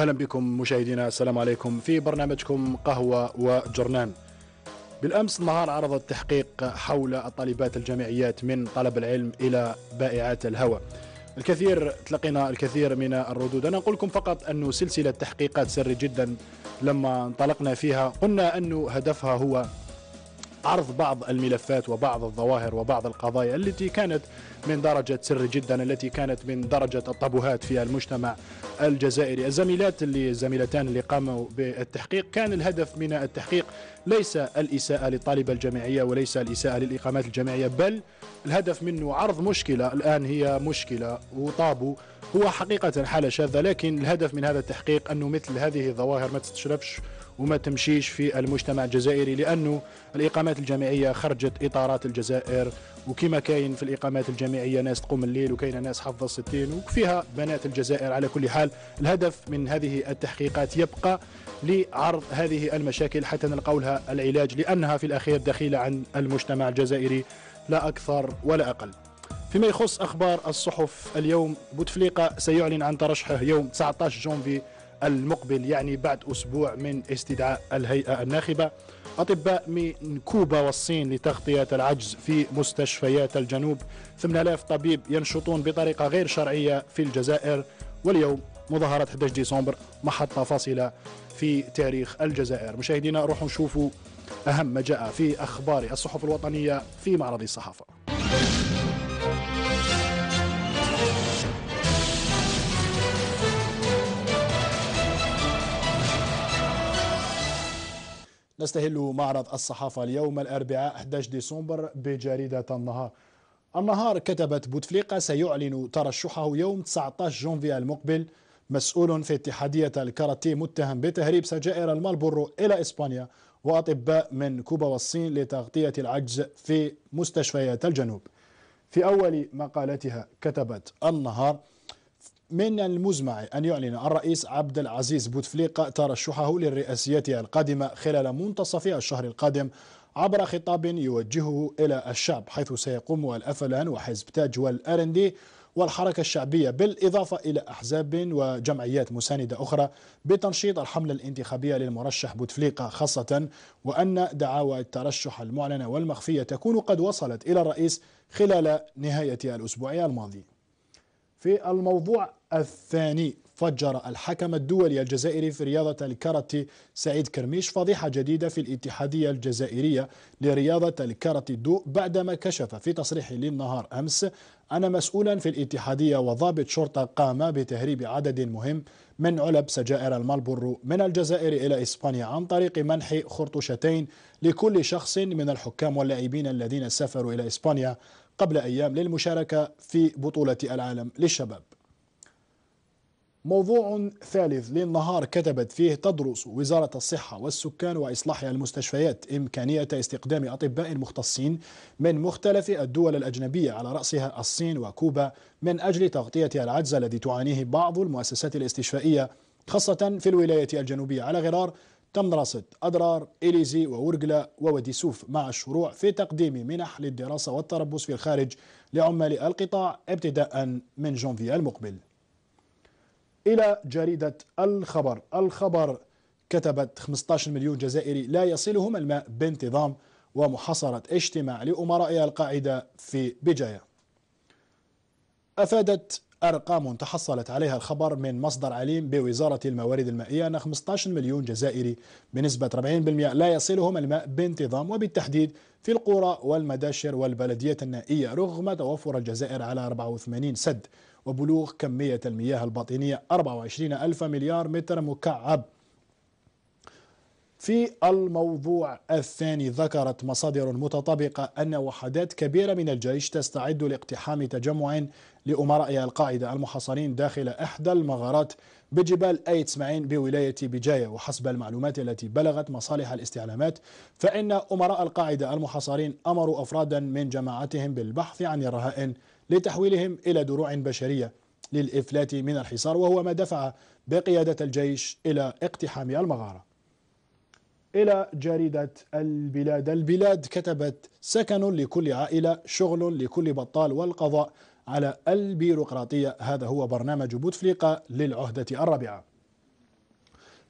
أهلا بكم مشاهدينا السلام عليكم في برنامجكم قهوة وجرنان بالأمس النهار عرض التحقيق حول الطالبات الجامعيات من طلب العلم إلى بائعات الهوى الكثير تلقينا الكثير من الردود أنا أقول لكم فقط أنه سلسلة تحقيقات سري جدا لما انطلقنا فيها قلنا أنه هدفها هو عرض بعض الملفات وبعض الظواهر وبعض القضايا التي كانت من درجة سر جدا التي كانت من درجة الطابوهات في المجتمع الجزائري الزميلات اللي الزميلتان اللي قاموا بالتحقيق كان الهدف من التحقيق ليس الإساءة للطالبة الجامعية وليس الإساءة للإقامات الجامعية بل الهدف منه عرض مشكلة الآن هي مشكلة وطابو هو حقيقة حالة شاذة لكن الهدف من هذا التحقيق أنه مثل هذه الظواهر ما تستشرفش وما تمشيش في المجتمع الجزائري لأنه الإقامات الجامعية خرجت إطارات الجزائر وكما كاين في الإقامات الجامعية ناس تقوم الليل وكاين ناس حافظة الستين وفيها بنات الجزائر على كل حال الهدف من هذه التحقيقات يبقى لعرض هذه المشاكل حتى نلقاو لها العلاج لأنها في الأخير دخيلة عن المجتمع الجزائري لا أكثر ولا أقل فيما يخص أخبار الصحف اليوم بوتفليقة سيعلن عن ترشحه يوم 19 جونفي المقبل يعني بعد أسبوع من استدعاء الهيئة الناخبة أطباء من كوبا والصين لتغطية العجز في مستشفيات الجنوب 8000 طبيب ينشطون بطريقة غير شرعية في الجزائر واليوم مظاهرة 11 ديسمبر محطة فاصلة في تاريخ الجزائر مشاهدينا روحوا نشوفوا أهم ما جاء في أخبار الصحف الوطنية في معرض الصحافة نستهل معرض الصحافة اليوم الأربعاء 11 ديسمبر بجريدة النهار النهار كتبت بوتفليقة سيعلن ترشحه يوم 19 جونفي المقبل مسؤول في اتحادية الكاراتيه متهم بتهريب سجائر المالبورو إلى إسبانيا وأطباء من كوبا والصين لتغطية العجز في مستشفيات الجنوب في أول مقالتها كتبت النهار من المزمع أن يعلن الرئيس عبد العزيز بوتفليقة ترشحه للرئاسية القادمة خلال منتصف الشهر القادم عبر خطاب يوجهه إلى الشعب حيث سيقوم الأفلان وحزب تاج والأرندي والحركة الشعبية بالإضافة إلى أحزاب وجمعيات مساندة أخرى بتنشيط الحملة الانتخابية للمرشح بوتفليقة خاصة وأن دعاوى الترشح المعلنة والمخفية تكون قد وصلت إلى الرئيس خلال نهاية الأسبوع الماضي في الموضوع الثاني فجر الحكم الدولي الجزائري في رياضة الكاراتي سعيد كرميش فضيحة جديدة في الاتحادية الجزائرية لرياضة الكاراتي دو بعدما كشف في تصريح للنهار أمس أن مسؤولا في الاتحادية وضابط شرطة قام بتهريب عدد مهم من علب سجائر المالبورو من الجزائر إلى إسبانيا عن طريق منح خرطوشتين لكل شخص من الحكام واللاعبين الذين سافروا إلى إسبانيا قبل أيام للمشاركة في بطولة العالم للشباب موضوع ثالث للنهار كتبت فيه تدرس وزارة الصحة والسكان وإصلاح المستشفيات إمكانية استقدام أطباء مختصين من مختلف الدول الأجنبية على رأسها الصين وكوبا من أجل تغطية العجز الذي تعانيه بعض المؤسسات الاستشفائية خاصة في الولاية الجنوبية على غرار تم دراسة أدرار إليزي وورقلا سوف مع الشروع في تقديم منح للدراسة والتربص في الخارج لعمال القطاع ابتداء من جونفي المقبل إلى جريدة الخبر الخبر كتبت 15 مليون جزائري لا يصلهم الماء بانتظام ومحاصرة اجتماع لأمرائها القاعدة في بجاية أفادت أرقام تحصلت عليها الخبر من مصدر عليم بوزارة الموارد المائية أن 15 مليون جزائري بنسبة 40% لا يصلهم الماء بانتظام وبالتحديد في القرى والمداشر والبلديات النائية رغم توفر الجزائر على 84 سد وبلوغ كمية المياه الباطنية 24 ألف مليار متر مكعب في الموضوع الثاني ذكرت مصادر متطابقة أن وحدات كبيرة من الجيش تستعد لاقتحام تجمع لأمراء القاعدة المحاصرين داخل إحدى المغارات بجبال أيت سمعين بولاية بجاية وحسب المعلومات التي بلغت مصالح الاستعلامات فإن أمراء القاعدة المحاصرين أمروا أفرادا من جماعتهم بالبحث عن الرهائن لتحويلهم إلى دروع بشرية للإفلات من الحصار وهو ما دفع بقيادة الجيش إلى اقتحام المغارة إلى جريدة البلاد البلاد كتبت سكن لكل عائلة شغل لكل بطال والقضاء على البيروقراطية هذا هو برنامج بوتفليقة للعهدة الرابعة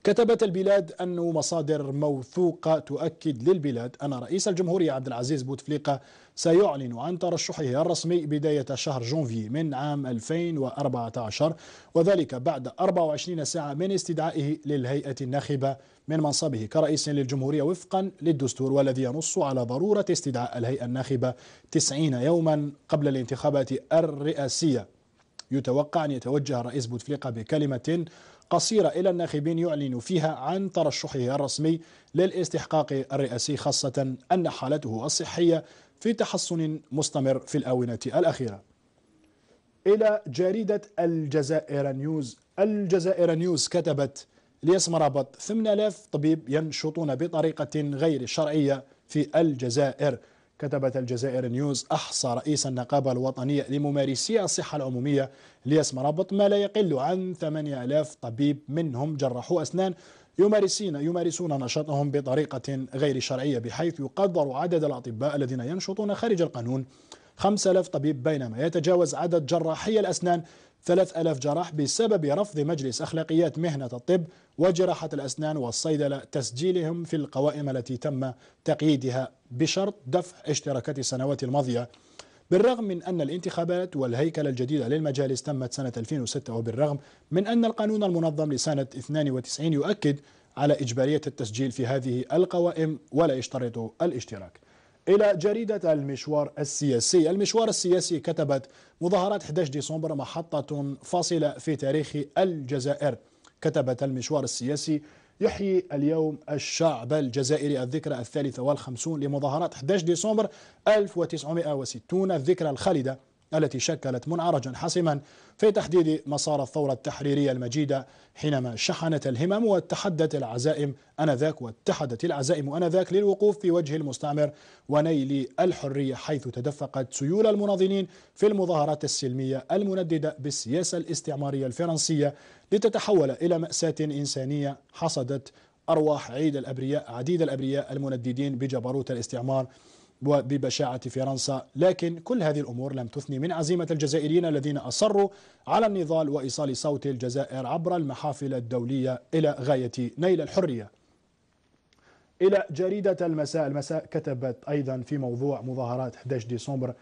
كتبت البلاد أنه مصادر موثوقة تؤكد للبلاد أن رئيس الجمهورية عبد العزيز بوتفليقة سيعلن عن ترشحه الرسمي بداية شهر جونفي من عام 2014 وذلك بعد 24 ساعة من استدعائه للهيئة الناخبة من منصبه كرئيس للجمهورية وفقا للدستور والذي ينص على ضرورة استدعاء الهيئة الناخبة 90 يوما قبل الانتخابات الرئاسية يتوقع أن يتوجه رئيس بوتفليقة بكلمة قصيرة إلى الناخبين يعلن فيها عن ترشحه الرسمي للاستحقاق الرئاسي خاصة أن حالته الصحية في تحسن مستمر في الآونة الأخيرة إلى جريدة الجزائر نيوز الجزائر نيوز كتبت ليسم رابط 8000 طبيب ينشطون بطريقة غير شرعية في الجزائر كتبت الجزائر نيوز أحصى رئيس النقابة الوطنية لممارسي الصحة العمومية لياس مرابط ما لا يقل عن 8000 طبيب منهم جراحو أسنان يمارسين يمارسون نشاطهم بطريقة غير شرعية بحيث يقدر عدد الأطباء الذين ينشطون خارج القانون 5000 طبيب بينما يتجاوز عدد جراحي الأسنان 3000 جراح بسبب رفض مجلس أخلاقيات مهنة الطب وجراحة الأسنان والصيدلة تسجيلهم في القوائم التي تم تقييدها بشرط دفع اشتراكات السنوات الماضية بالرغم من أن الانتخابات والهيكل الجديدة للمجالس تمت سنة 2006 وبالرغم من أن القانون المنظم لسنة 92 يؤكد على إجبارية التسجيل في هذه القوائم ولا يشترط الاشتراك إلى جريدة المشوار السياسي المشوار السياسي كتبت مظاهرات 11 ديسمبر محطة فاصلة في تاريخ الجزائر كتبت المشوار السياسي يحيي اليوم الشعب الجزائري الذكرى الثالثة والخمسون لمظاهرات 11 ديسمبر 1960 الذكرى الخالدة التي شكلت منعرجا حاسما في تحديد مسار الثورة التحريرية المجيدة حينما شحنت الهمم واتحدت العزائم أنذاك واتحدت العزائم أنذاك للوقوف في وجه المستعمر ونيل الحرية حيث تدفقت سيول المناضلين في المظاهرات السلمية المنددة بالسياسة الاستعمارية الفرنسية لتتحول إلى مأساة إنسانية حصدت أرواح عيد الأبرياء عديد الأبرياء المنددين بجبروت الاستعمار وببشاعة فرنسا لكن كل هذه الأمور لم تثني من عزيمة الجزائريين الذين أصروا على النضال وإيصال صوت الجزائر عبر المحافل الدولية إلى غاية نيل الحرية إلى جريدة المساء المساء كتبت أيضا في موضوع مظاهرات 11 ديسمبر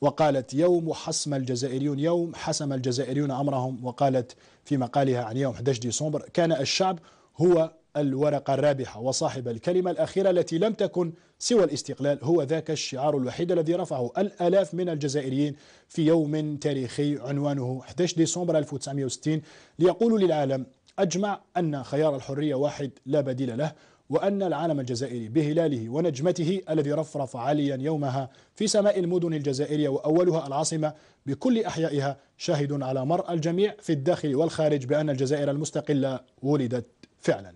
وقالت يوم حسم الجزائريون يوم حسم الجزائريون أمرهم وقالت في مقالها عن يوم 11 ديسمبر كان الشعب هو الورقة الرابحة وصاحب الكلمة الأخيرة التي لم تكن سوى الاستقلال هو ذاك الشعار الوحيد الذي رفعه الألاف من الجزائريين في يوم تاريخي عنوانه 11 ديسمبر 1960 ليقولوا للعالم أجمع أن خيار الحرية واحد لا بديل له وأن العالم الجزائري بهلاله ونجمته الذي رفرف عاليا يومها في سماء المدن الجزائرية وأولها العاصمة بكل أحيائها شاهد على مرأى الجميع في الداخل والخارج بأن الجزائر المستقلة ولدت فعلا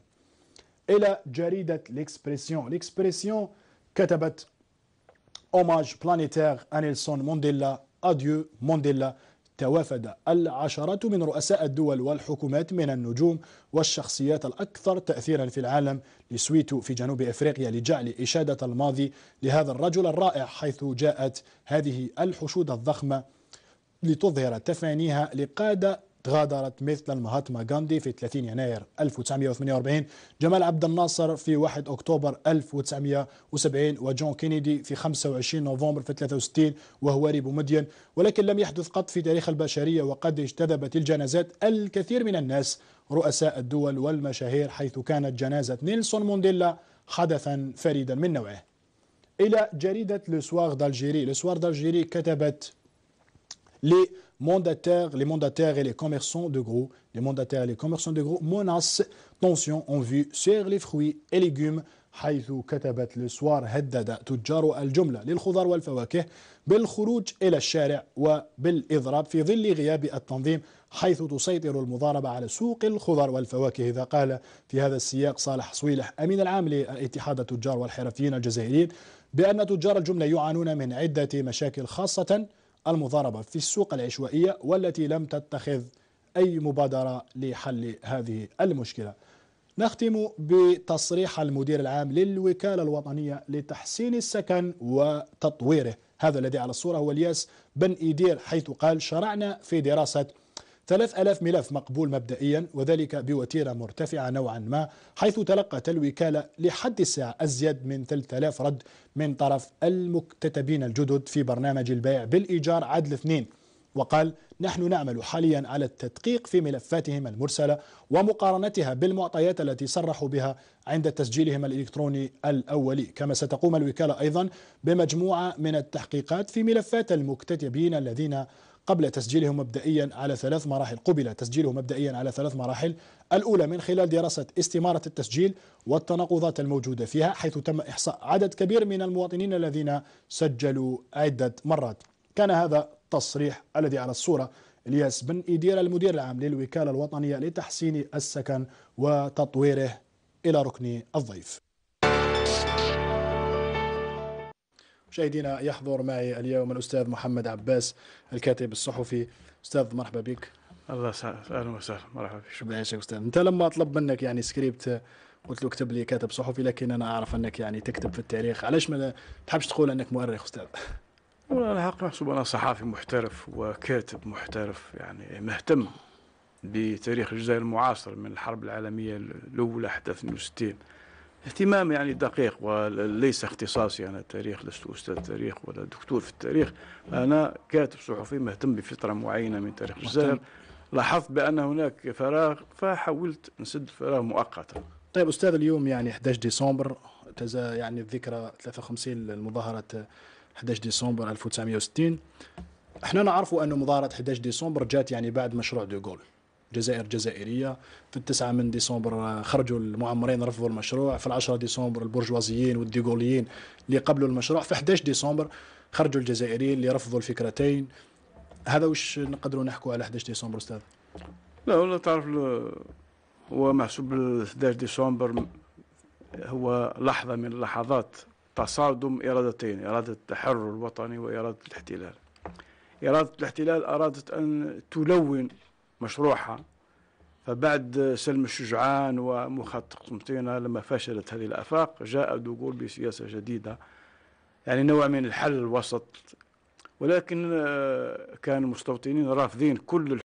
إلى جريدة الإكسبريسيون الإكسبريسيون كتبت أوماج بلانيتير أنيلسون مونديلا أديو مونديلا توافد العشرات من رؤساء الدول والحكومات من النجوم والشخصيات الأكثر تأثيرا في العالم لسويتو في جنوب أفريقيا لجعل إشادة الماضي لهذا الرجل الرائع حيث جاءت هذه الحشود الضخمة لتظهر تفانيها لقادة تغادرت مثل مهاتما غاندي في 30 يناير 1948 جمال عبد الناصر في 1 أكتوبر 1970 وجون كينيدي في 25 نوفمبر في 63 وهو ريبو مدين ولكن لم يحدث قط في تاريخ البشرية وقد اجتذبت الجنازات الكثير من الناس رؤساء الدول والمشاهير حيث كانت جنازة نيلسون مونديلا حدثا فريدا من نوعه إلى جريدة لسوار دالجيري لسوار دالجيري كتبت mandataires, les mandataires et les commerçants de gros, les mandataires et les commerçants de gros menacent tension en vue sur les fruits et légumes حيث كتبت لسوار هدد تجار الجملة للخضار والفواكه بالخروج إلى الشارع وبالإضراب في ظل غياب التنظيم حيث تسيطر المضاربة على سوق الخضار والفواكه إذا قال في هذا السياق صالح صويلح أمين العام لاتحاد التجار والحرفيين الجزائريين بأن تجار الجملة يعانون من عدة مشاكل خاصة المضاربة في السوق العشوائية والتي لم تتخذ أي مبادرة لحل هذه المشكلة نختم بتصريح المدير العام للوكالة الوطنية لتحسين السكن وتطويره هذا الذي على الصورة هو الياس بن إيدير حيث قال شرعنا في دراسة 3000 ملف مقبول مبدئيا وذلك بوتيرة مرتفعة نوعا ما حيث تلقت الوكالة لحد الساعة أزيد من 3000 رد من طرف المكتتبين الجدد في برنامج البيع بالإيجار عدل اثنين وقال نحن نعمل حاليا على التدقيق في ملفاتهم المرسلة ومقارنتها بالمعطيات التي صرحوا بها عند تسجيلهم الإلكتروني الأولي كما ستقوم الوكالة أيضا بمجموعة من التحقيقات في ملفات المكتتبين الذين قبل تسجيله مبدئيا على ثلاث مراحل قبل تسجيله مبدئيا على ثلاث مراحل الأولى من خلال دراسة استمارة التسجيل والتناقضات الموجودة فيها حيث تم إحصاء عدد كبير من المواطنين الذين سجلوا عدة مرات كان هذا تصريح الذي على الصورة الياس بن إدير المدير العام للوكالة الوطنية لتحسين السكن وتطويره إلى ركن الضيف مشاهدينا يحضر معي اليوم الأستاذ محمد عباس الكاتب الصحفي أستاذ مرحبا بك الله يسعدك اهلا وسهلا مرحبا بك شكرا يا استاذ انت لما طلب منك يعني سكريبت قلت له اكتب لي كاتب صحفي لكن انا اعرف انك يعني تكتب في التاريخ علاش ما تحبش تقول انك مؤرخ استاذ والله انا حق محسوب انا صحافي محترف وكاتب محترف يعني مهتم بتاريخ الجزائر المعاصر من الحرب العالميه الاولى حتى 62 اهتمام يعني دقيق وليس اختصاصي يعني انا التاريخ لست استاذ تاريخ ولا دكتور في التاريخ انا كاتب صحفي مهتم بفتره معينه من تاريخ الجزائر لاحظت بان هناك فراغ فحاولت نسد الفراغ مؤقتا طيب استاذ اليوم يعني 11 ديسمبر تزا يعني الذكرى 53 لمظاهره 11 ديسمبر 1960 احنا نعرفوا ان مظاهره 11 ديسمبر جات يعني بعد مشروع دوغول جزائر جزائريه في التسعة من ديسمبر آه، خرجوا المعمرين رفضوا المشروع في العشرة ديسمبر البرجوازيين والديغوليين اللي قبلوا المشروع في 11 ديسمبر خرجوا الجزائريين اللي رفضوا الفكرتين هذا واش نقدروا نحكوا على 11 ديسمبر استاذ لا والله تعرف هو محسوب 11 ديسمبر هو لحظة من لحظات تصادم إرادتين إرادة التحرر الوطني وإرادة الاحتلال إرادة الاحتلال أرادت أن تلون مشروعها فبعد سلم الشجعان ومخطط قسنطينة لما فشلت هذه الآفاق جاء دوغول بسياسة جديدة يعني نوع من الحل الوسط ولكن آه، كان المستوطنين رافضين كل